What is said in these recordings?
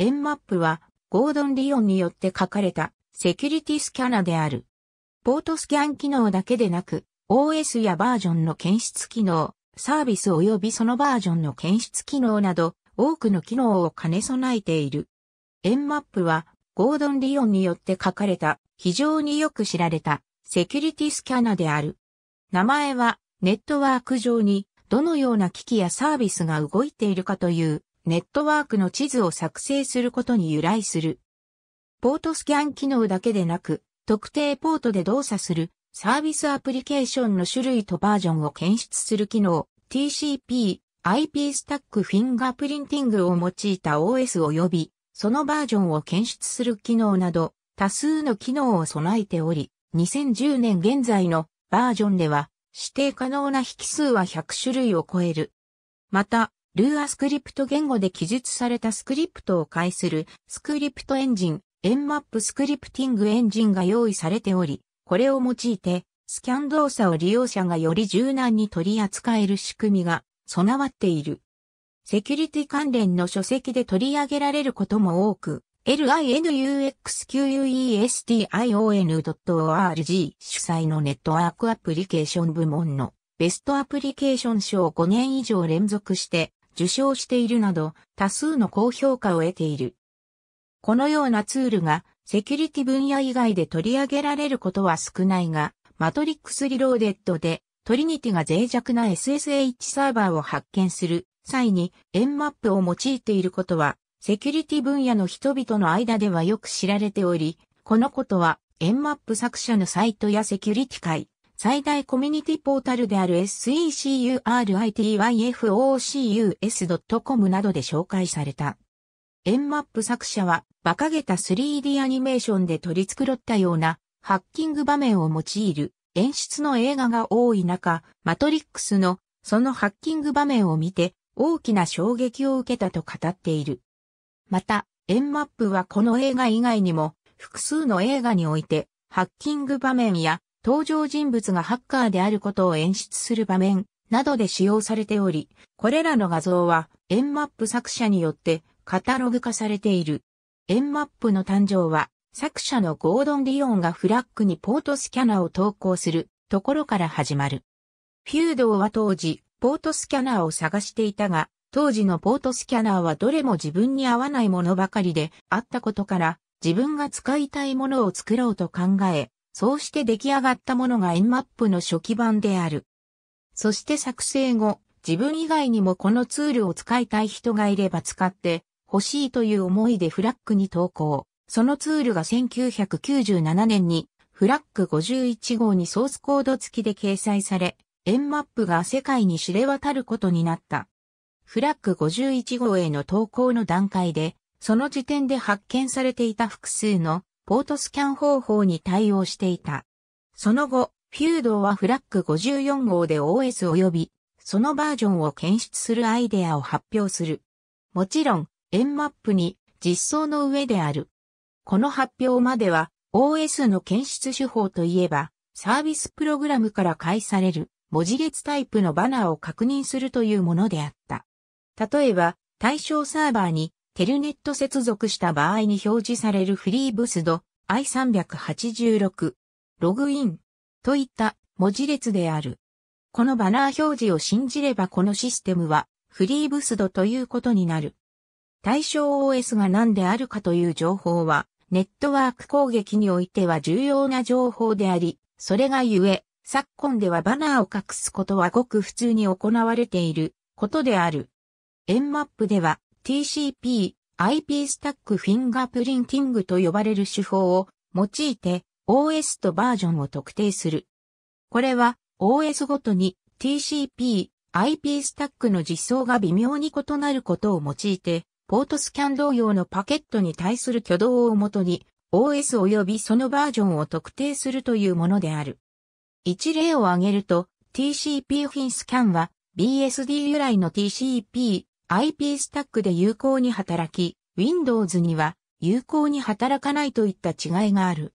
エンマップは、ゴードン・リオンによって書かれたセキュリティスキャナである。ポートスキャン機能だけでなく、OS やバージョンの検出機能、サービス及びそのバージョンの検出機能など、多くの機能を兼ね備えている。エンマップは、ゴードン・リオンによって書かれた、非常によく知られた、セキュリティスキャナである。名前は、ネットワーク上に、どのような機器やサービスが動いているかというネットワークの地図を作成することに由来する。ポートスキャン機能だけでなく、特定ポートで動作するサービスアプリケーションの種類とバージョンを検出する機能、TCP、IP スタックフィンガープリンティングを用いた OS 及び、そのバージョンを検出する機能など、多数の機能を備えており、2010年現在のバージョンでは、指定可能な引数は100種類を超える。また、ルーアスクリプト言語で記述されたスクリプトを介するスクリプトエンジン、エンマップスクリプティングエンジンが用意されており、これを用いてスキャン動作を利用者がより柔軟に取り扱える仕組みが備わっている。セキュリティ関連の書籍で取り上げられることも多く、linuxquestion.org 主催のネットワークアプリケーション部門のベストアプリケーション賞5年以上連続して受賞しているなど、多数の高評価を得ている。このようなツールがセキュリティ分野以外で取り上げられることは少ないが、マトリックスリローデッドでトリニティが脆弱な SSH サーバーを発見する際に円マップを用いていることは、セキュリティ分野の人々の間ではよく知られており、このことは円マップ作者のサイトやセキュリティ会、最大コミュニティポータルである securityfocus.com などで紹介された。ンマップ作者は、馬鹿げた 3D アニメーションで取り繕ったような、ハッキング場面を用いる演出の映画が多い中、マトリックスのそのハッキング場面を見て大きな衝撃を受けたと語っている。また、ンマップはこの映画以外にも複数の映画においてハッキング場面や登場人物がハッカーであることを演出する場面などで使用されており、これらの画像は、エンマップ作者によってカタログ化されている。エンマップの誕生は、作者のゴードン・ディオンがフラッグにポートスキャナーを投稿するところから始まる。フュードは当時、ポートスキャナーを探していたが、当時のポートスキャナーはどれも自分に合わないものばかりであったことから、自分が使いたいものを作ろうと考え、そうして出来上がったものが Nmap の初期版である。そして作成後、自分以外にもこのツールを使いたい人がいれば使って欲しいという思いでフラッグに投稿。そのツールが1997年にフラッグ51号にソースコード付きで掲載され、Nmap が世界に知れ渡ることになった。フラッグ51号への投稿の段階で、その時点で発見されていた複数のポートスキャン方法に対応していた。その後、フュードはフラッグ54号で OS 及び、そのバージョンを検出するアイデアを発表する。もちろん、円マップに実装の上である。この発表までは、OS の検出手法といえば、サービスプログラムから返される文字列タイプのバナーを確認するというものであった。例えば、対象サーバーにテルネット接続した場合に表示されるフリーブスド i386 ログインといった文字列である。このバナー表示を信じればこのシステムはフリーブスドということになる。対象 OS が何であるかという情報はネットワーク攻撃においては重要な情報であり、それがゆえ、昨今ではバナーを隠すことはごく普通に行われていることである。円マップでは TCP、IP スタックフィンガープリンティングと呼ばれる手法を用いて OS とバージョンを特定する。これは OS ごとに TCP、IP スタックの実装が微妙に異なることを用いて、ポートスキャン同様のパケットに対する挙動をもとに、OS 及びそのバージョンを特定するというものである。一例を挙げると、TCP フィンスキャンは BSD 由来の TCP、IP スタックで有効に働き、Windows には有効に働かないといった違いがある。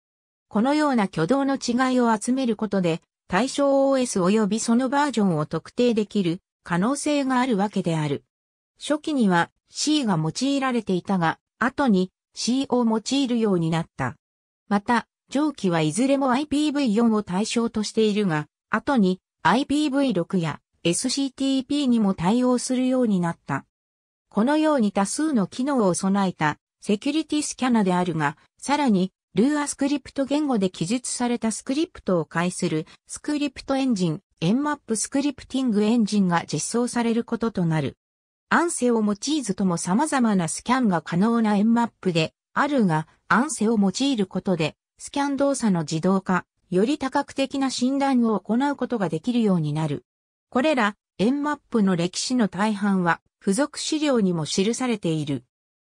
このような挙動の違いを集めることで、対象 OS 及びそのバージョンを特定できる可能性があるわけである。初期には C が用いられていたが、後に C を用いるようになった。また、上記はいずれも IPv4 を対象としているが、後に IPv6 や SCTP にも対応するようになった。このように多数の機能を備えたセキュリティスキャナであるが、さらにルーアスクリプト言語で記述されたスクリプトを介するスクリプトエンジン、エンマップスクリプティングエンジンが実装されることとなる。アンセを用いずとも様々なスキャンが可能なエンマップであるが、アンセを用いることで、スキャン動作の自動化、より多角的な診断を行うことができるようになる。これら、円マップの歴史の大半は、付属資料にも記されている。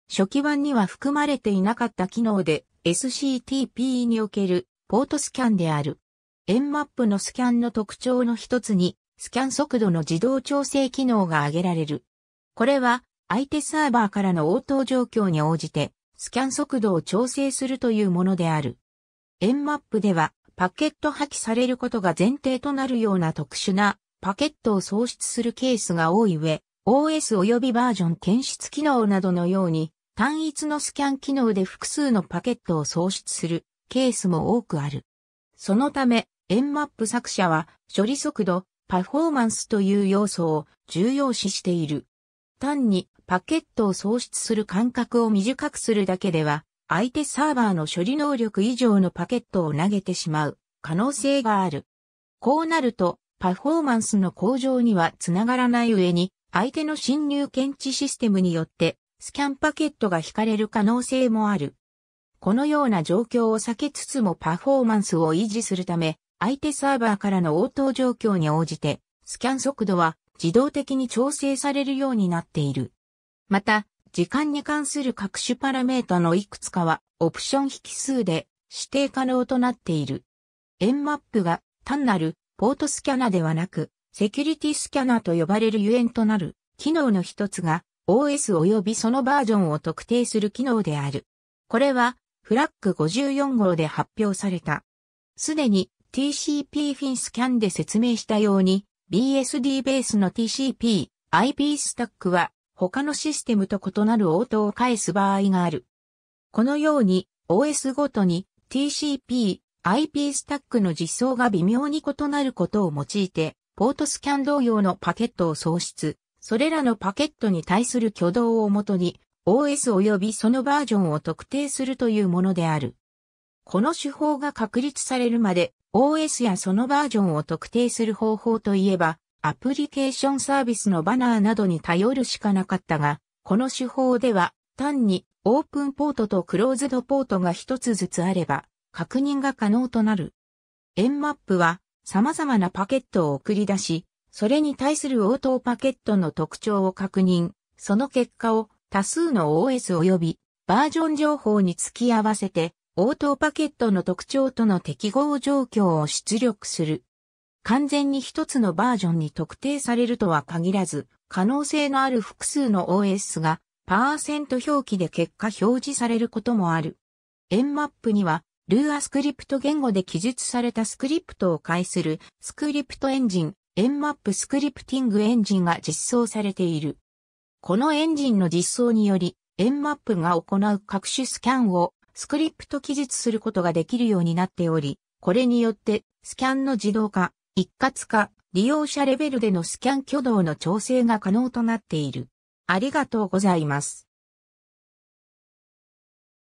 初期版には含まれていなかった機能で SCTP におけるポートスキャンである。円マップのスキャンの特徴の一つに、スキャン速度の自動調整機能が挙げられる。これは、相手サーバーからの応答状況に応じて、スキャン速度を調整するというものである。円マップでは、パケット破棄されることが前提となるような特殊なパケットを喪失するケースが多い上、OS 及びバージョン検出機能などのように、単一のスキャン機能で複数のパケットを喪失するケースも多くある。そのため、Nmap 作者は処理速度、パフォーマンスという要素を重要視している。単にパケットを喪失する間隔を短くするだけでは、相手サーバーの処理能力以上のパケットを投げてしまう可能性がある。こうなると、パフォーマンスの向上にはつながらない上に、相手の侵入検知システムによって、スキャンパケットが引かれる可能性もある。このような状況を避けつつもパフォーマンスを維持するため、相手サーバーからの応答状況に応じて、スキャン速度は自動的に調整されるようになっている。また、時間に関する各種パラメータのいくつかは、オプション引数で指定可能となっている。円マップが単なるポートスキャナではなく、セキュリティスキャナと呼ばれるゆえんとなる、機能の一つが、OS 及びそのバージョンを特定する機能である。これは、フラッグ54号で発表された。すでに TCP フィンスキャンで説明したように、BSD ベースの TCP、IP スタックは、他のシステムと異なる応答を返す場合がある。このように、OS ごとに TCP、IP スタックの実装が微妙に異なることを用いて、ポートスキャン同様のパケットを創出、それらのパケットに対する挙動をもとに、OS 及びそのバージョンを特定するというものである。この手法が確立されるまで、OS やそのバージョンを特定する方法といえば、アプリケーションサービスのバナーなどに頼るしかなかったが、この手法では、単にオープンポートとクローズドポートが一つずつあれば、確認が可能となる。円マップは様々なパケットを送り出し、それに対する応答パケットの特徴を確認、その結果を多数の OS 及びバージョン情報に付き合わせて、応答パケットの特徴との適合状況を出力する。完全に一つのバージョンに特定されるとは限らず、可能性のある複数の OS が、パーセント表記で結果表示されることもある。円マップにはルーアスクリプト言語で記述されたスクリプトを介するスクリプトエンジン、エンマップスクリプティングエンジンが実装されている。このエンジンの実装により、エンマップが行う各種スキャンをスクリプト記述することができるようになっており、これによってスキャンの自動化、一括化、利用者レベルでのスキャン挙動の調整が可能となっている。ありがとうございます。